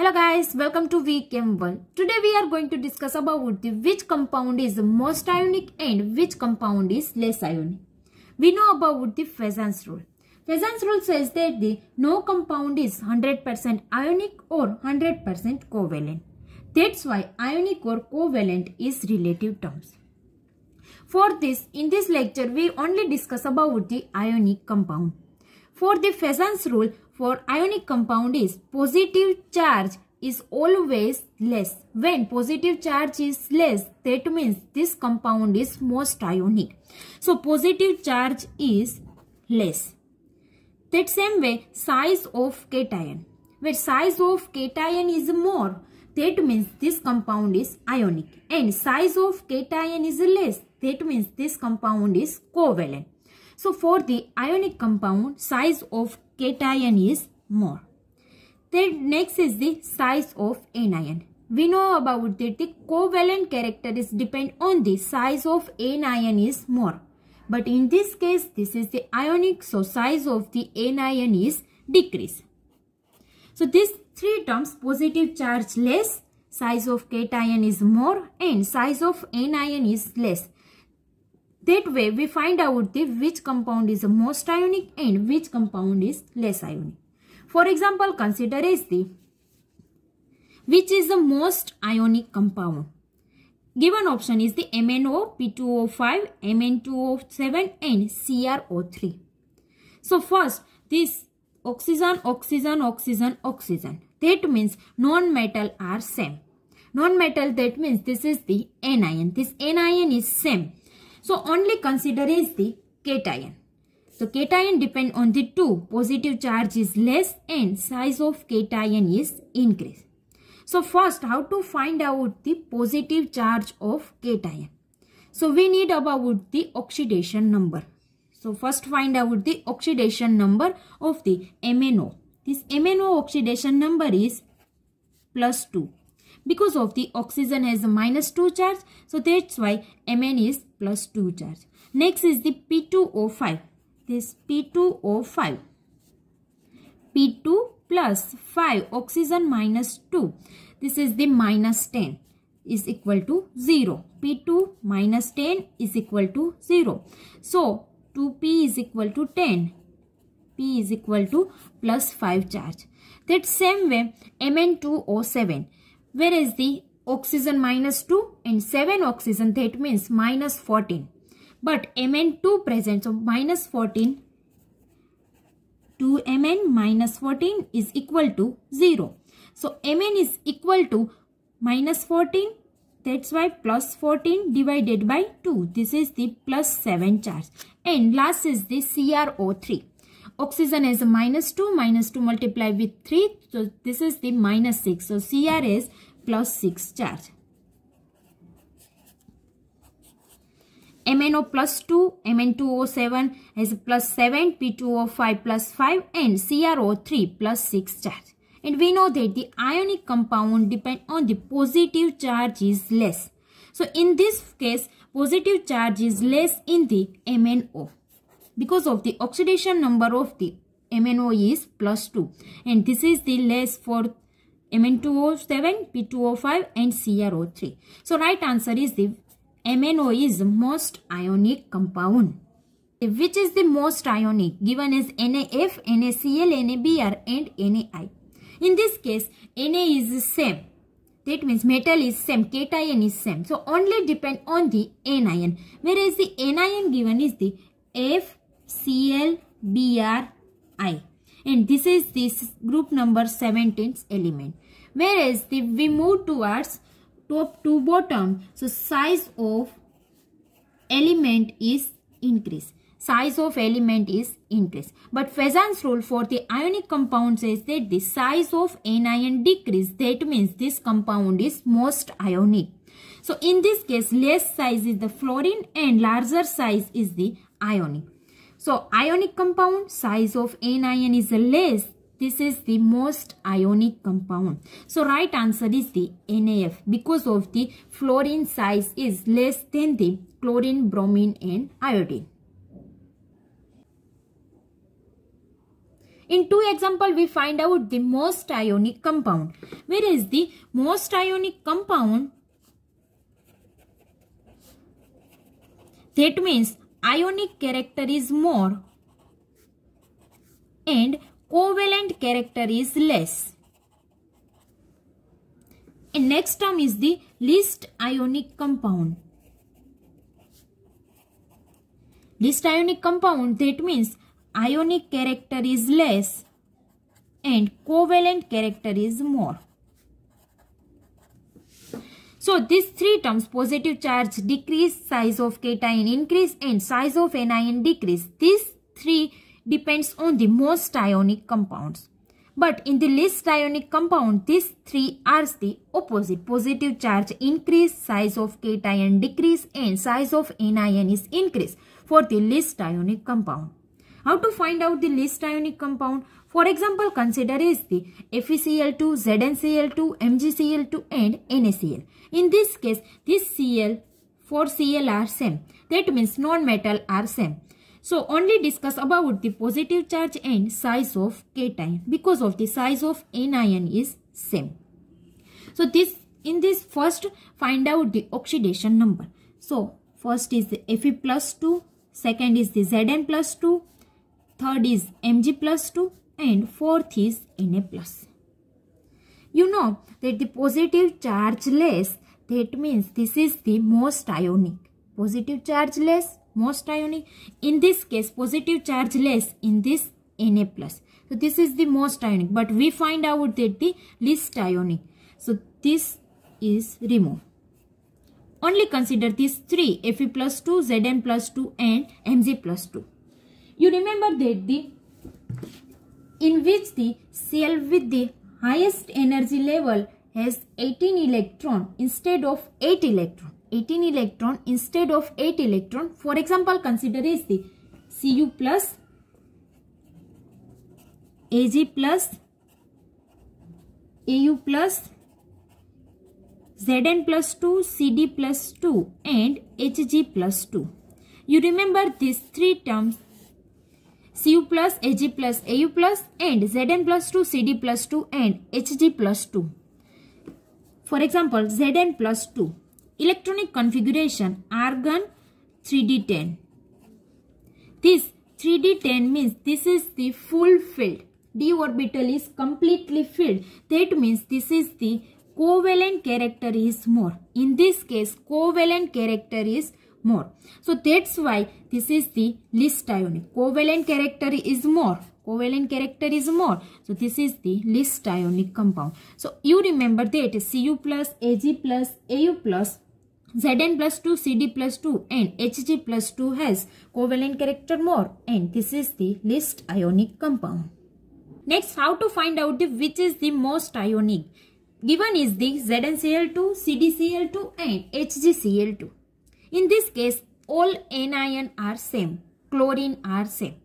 Hello guys, welcome to VKM one Today we are going to discuss about which compound is most ionic and which compound is less ionic. We know about the Fezan's rule. Fezan's rule says that the no compound is 100% ionic or 100% covalent. That's why ionic or covalent is relative terms. For this, in this lecture, we only discuss about the ionic compound. For the Fessen's rule for ionic compound is positive charge is always less. When positive charge is less, that means this compound is most ionic. So positive charge is less. That same way, size of cation. Where size of cation is more, that means this compound is ionic. And size of cation is less, that means this compound is covalent. So for the ionic compound, size of cation is more. Then next is the size of anion. We know about that the covalent characteristics depend on the size of anion is more. But in this case, this is the ionic, so size of the anion is decrease. So these three terms, positive charge less, size of cation is more and size of anion is less. That way we find out the which compound is the most ionic and which compound is less ionic. For example, consider the which is the most ionic compound. Given option is the MnO, P2O5, Mn2O7 and CrO3. So first this oxygen, oxygen, oxygen, oxygen. That means non-metal are same. Non-metal that means this is the anion. This anion is same so only consider is the cation. So cation depend on the two. Positive charge is less and size of cation is increased. So first how to find out the positive charge of cation. So we need about the oxidation number. So first find out the oxidation number of the MnO. This MnO oxidation number is plus 2 because of the oxygen has a minus 2 charge. So that's why Mn is plus 2 charge. Next is the P2O5. This P2O5. P2 plus 5 oxygen minus 2. This is the minus 10 is equal to 0. P2 minus 10 is equal to 0. So 2P is equal to 10. P is equal to plus 5 charge. That same way Mn2O7. Whereas the oxygen minus 2 and 7 oxygen that means minus 14. But Mn2 present so minus 14 2Mn minus 14 is equal to 0. So Mn is equal to minus 14 that's why plus 14 divided by 2. This is the plus 7 charge. And last is the CrO3. Oxygen is minus 2, minus 2 multiply with 3. So this is the minus 6. So Cr is plus 6 charge. MnO plus 2, Mn2O7 is plus 7, P2O5 plus 5 and CrO3 plus 6 charge. And we know that the ionic compound depend on the positive charge is less. So in this case, positive charge is less in the MnO because of the oxidation number of the MnO is plus 2 and this is the less for Mn2O7, P2O5 and CrO3. So right answer is the MnO is most ionic compound. Which is the most ionic given as NaF, NaCl, NaBr and NaI. In this case Na is same that means metal is same cation is same so only depend on the anion whereas the anion given is the F ClBri and this is this group number 17th element. Whereas if we move towards top to bottom, so size of element is increase. Size of element is increase. But Fezan's rule for the ionic compound says that the size of anion decrease. That means this compound is most ionic. So in this case, less size is the fluorine and larger size is the ionic. So ionic compound size of anion is less. This is the most ionic compound. So right answer is the NAF because of the fluorine size is less than the chlorine, bromine and iodine. In two example, we find out the most ionic compound. Where is the most ionic compound? That means ionic character is more and covalent character is less. And next term is the least ionic compound. Least ionic compound that means ionic character is less and covalent character is more. So these three terms positive charge decrease, size of cation increase and size of anion decrease. These three depends on the most ionic compounds. But in the least ionic compound, these three are the opposite. Positive charge increase, size of cation decrease and size of anion is increase for the least ionic compound. How to find out the least ionic compound? For example, consider is the FeCl2, ZnCl2, MgCl2 and NaCl. In this case, this Cl, 4Cl are same. That means non-metal are same. So only discuss about the positive charge and size of cation because of the size of anion is same. So this in this first find out the oxidation number. So first is the Fe plus 2, second is the Zn plus 2, third is Mg plus 2 and fourth is Na+. plus. You know that the positive charge less that means this is the most ionic. Positive charge less most ionic. In this case positive charge less in this Na+. plus. So this is the most ionic but we find out that the least ionic. So this is removed. Only consider these three Fe plus 2, Zn plus 2 and Mg plus 2. You remember that the in which the cell with the highest energy level has 18 electron instead of 8 electron. 18 electron instead of 8 electron. For example, consider is the Cu plus Ag plus Au plus Zn plus 2, Cd plus 2 and Hg plus 2. You remember these three terms Cu plus, Ag plus, Au plus and Zn plus 2, Cd plus 2 and Hg plus 2. For example, Zn plus 2. Electronic configuration argon 3D10. This 3D10 means this is the full filled. D orbital is completely filled. That means this is the covalent character is more. In this case, covalent character is more. So that's why this is the least ionic. Covalent character is more. Covalent character is more. So this is the least ionic compound. So you remember that Cu plus, Ag plus, Au plus, Zn plus 2, Cd plus 2 and Hg plus 2 has covalent character more and this is the least ionic compound. Next, how to find out the, which is the most ionic? Given is the ZnCl2, CdCl2 and HgCl2. In this case, all anion are same, chlorine are same.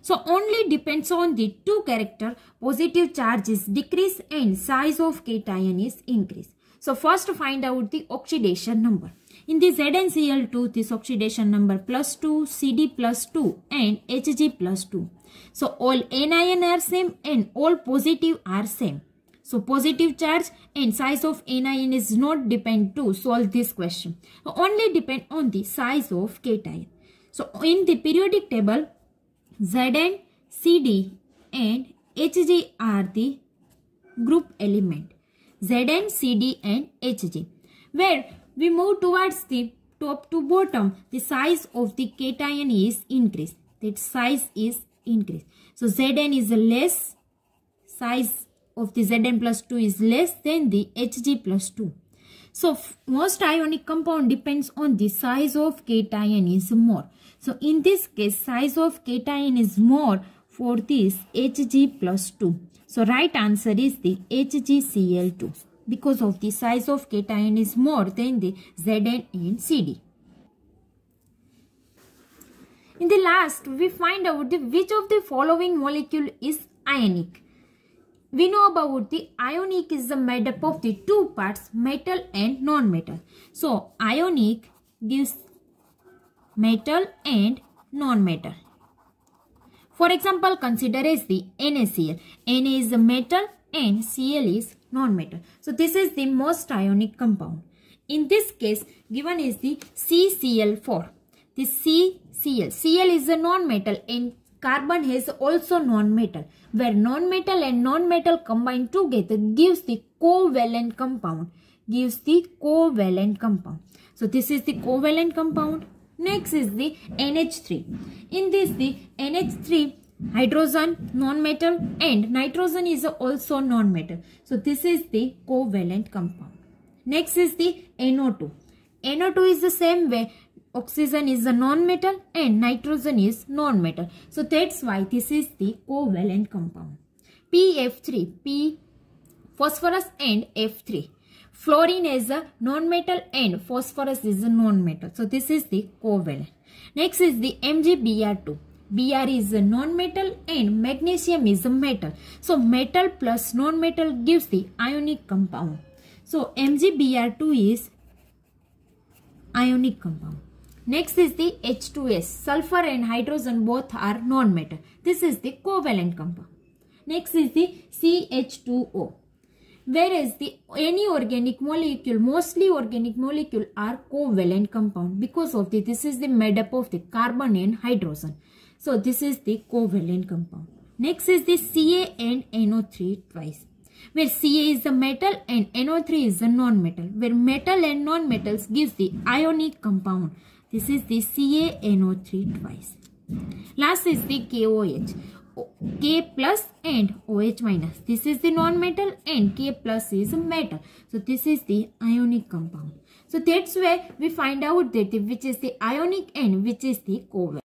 So only depends on the two character, positive charge is decrease and size of cation is increase. So first find out the oxidation number. In the ZnCl2, this oxidation number plus 2, Cd plus 2 and Hg plus 2. So all anion are same and all positive are same. So positive charge and size of anion is not depend to solve this question. Only depend on the size of cation. So in the periodic table, Zn, Cd and Hg are the group element. Zn, Cd and Hg. Where we move towards the top to bottom, the size of the cation is increased. That size is increased. So Zn is less, size of the Zn plus 2 is less than the Hg plus 2. So most ionic compound depends on the size of cation is more. So in this case size of cation is more for this Hg plus 2. So right answer is the HgCl2 because of the size of cation is more than the Zn and Cd. In the last we find out the, which of the following molecule is ionic. We know about the ionic is the made up of the two parts metal and non-metal. So ionic gives metal and non-metal. For example, consider as the NaCl. Na is the metal and Cl is non-metal. So this is the most ionic compound. In this case, given is the CCl4. The CCl. Cl is a non-metal and carbon is also non-metal where non-metal and non-metal combine together gives the covalent compound gives the covalent compound so this is the covalent compound next is the NH3 in this the NH3 hydrogen non-metal and nitrogen is also non-metal so this is the covalent compound next is the NO2 NO2 is the same way oxygen is a non-metal and nitrogen is non-metal. So that's why this is the covalent compound. PF3, P phosphorus and F3. Fluorine is a non-metal and phosphorus is a non-metal. So this is the covalent. Next is the MgBr2. Br is a non-metal and magnesium is a metal. So metal plus non-metal gives the ionic compound. So MgBr2 is ionic compound. Next is the H2S. Sulfur and hydrogen both are non-metal. This is the covalent compound. Next is the CH2O. Whereas the any organic molecule, mostly organic molecule are covalent compound. Because of this, this is the made up of the carbon and hydrogen. So this is the covalent compound. Next is the Ca and NO3 twice where Ca is the metal and NO3 is the non-metal, where metal and non-metals gives the ionic compound. This is the CaNO3 twice. Last is the KOH. K plus and OH minus. This is the non-metal and K plus is metal. So this is the ionic compound. So that's where we find out that which is the ionic and which is the covalent.